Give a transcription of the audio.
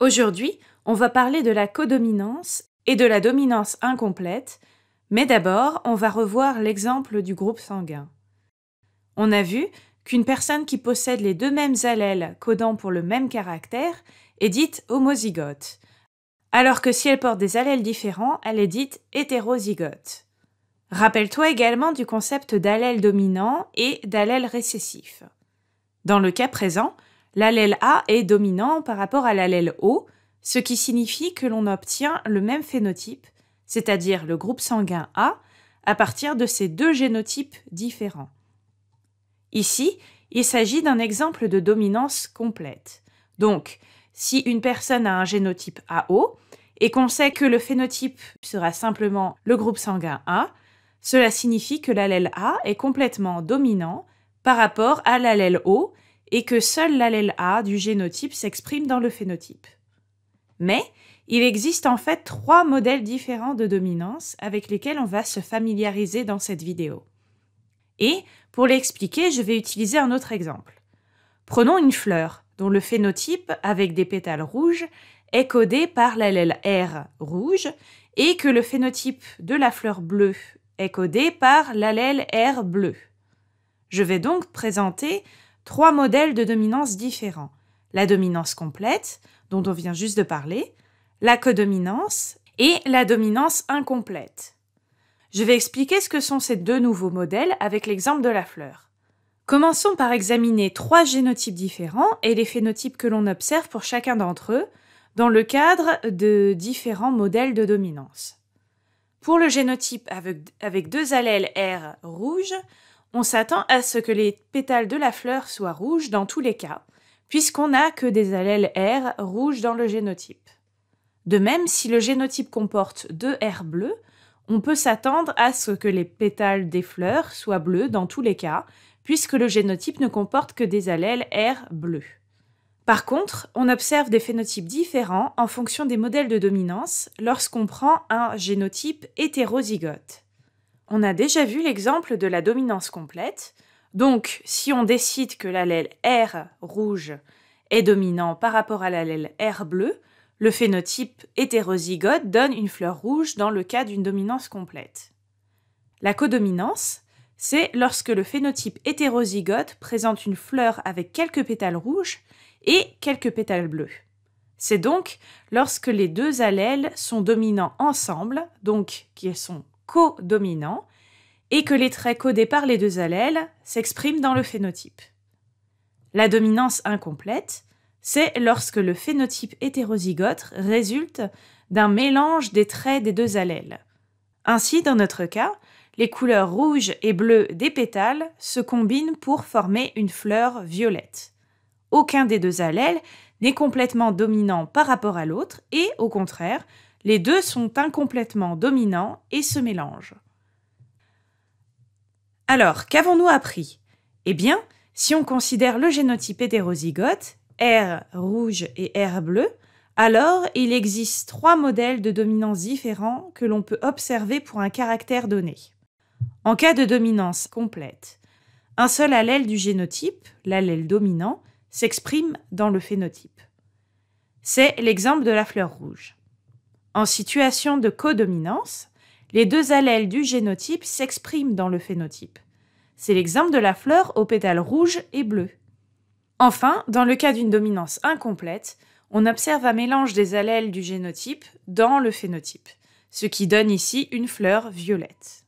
Aujourd'hui, on va parler de la codominance et de la dominance incomplète, mais d'abord, on va revoir l'exemple du groupe sanguin. On a vu qu'une personne qui possède les deux mêmes allèles codant pour le même caractère est dite homozygote, alors que si elle porte des allèles différents, elle est dite hétérozygote. Rappelle-toi également du concept d'allèle dominant et d'allèle récessif. Dans le cas présent, L'allèle A est dominant par rapport à l'allèle O, ce qui signifie que l'on obtient le même phénotype, c'est-à-dire le groupe sanguin A, à partir de ces deux génotypes différents. Ici, il s'agit d'un exemple de dominance complète. Donc, si une personne a un génotype AO et qu'on sait que le phénotype sera simplement le groupe sanguin A, cela signifie que l'allèle A est complètement dominant par rapport à l'allèle O et que seul l'allèle A du génotype s'exprime dans le phénotype. Mais il existe en fait trois modèles différents de dominance avec lesquels on va se familiariser dans cette vidéo. Et pour l'expliquer, je vais utiliser un autre exemple. Prenons une fleur dont le phénotype, avec des pétales rouges, est codé par l'allèle R rouge et que le phénotype de la fleur bleue est codé par l'allèle R bleu. Je vais donc présenter trois modèles de dominance différents. La dominance complète, dont on vient juste de parler, la codominance et la dominance incomplète. Je vais expliquer ce que sont ces deux nouveaux modèles avec l'exemple de la fleur. Commençons par examiner trois génotypes différents et les phénotypes que l'on observe pour chacun d'entre eux dans le cadre de différents modèles de dominance. Pour le génotype avec, deux allèles R rouges, on s'attend à ce que les pétales de la fleur soient rouges dans tous les cas, puisqu'on n'a que des allèles R rouges dans le génotype. De même, si le génotype comporte deux R bleus, on peut s'attendre à ce que les pétales des fleurs soient bleus dans tous les cas, puisque le génotype ne comporte que des allèles R bleus. Par contre, on observe des phénotypes différents en fonction des modèles de dominance lorsqu'on prend un génotype hétérozygote on a déjà vu l'exemple de la dominance complète. Donc, si on décide que l'allèle R rouge est dominant par rapport à l'allèle R bleu, le phénotype hétérozygote donne une fleur rouge dans le cas d'une dominance complète. La codominance, c'est lorsque le phénotype hétérozygote présente une fleur avec quelques pétales rouges et quelques pétales bleus. C'est donc lorsque les deux allèles sont dominants ensemble, donc qu'ils sont co-dominant et que les traits codés par les deux allèles s'expriment dans le phénotype. La dominance incomplète, c'est lorsque le phénotype hétérozygote résulte d'un mélange des traits des deux allèles. Ainsi, dans notre cas, les couleurs rouge et bleu des pétales se combinent pour former une fleur violette. Aucun des deux allèles n'est complètement dominant par rapport à l'autre et, au contraire, les deux sont incomplètement dominants et se mélangent. Alors, qu'avons-nous appris Eh bien, si on considère le génotype hétérozygote, R rouge et R bleu, alors il existe trois modèles de dominance différents que l'on peut observer pour un caractère donné. En cas de dominance complète, un seul allèle du génotype, l'allèle dominant, s'exprime dans le phénotype. C'est l'exemple de la fleur rouge. En situation de codominance, les deux allèles du génotype s'expriment dans le phénotype. C'est l'exemple de la fleur aux pétales rouges et bleus. Enfin, dans le cas d'une dominance incomplète, on observe un mélange des allèles du génotype dans le phénotype, ce qui donne ici une fleur violette.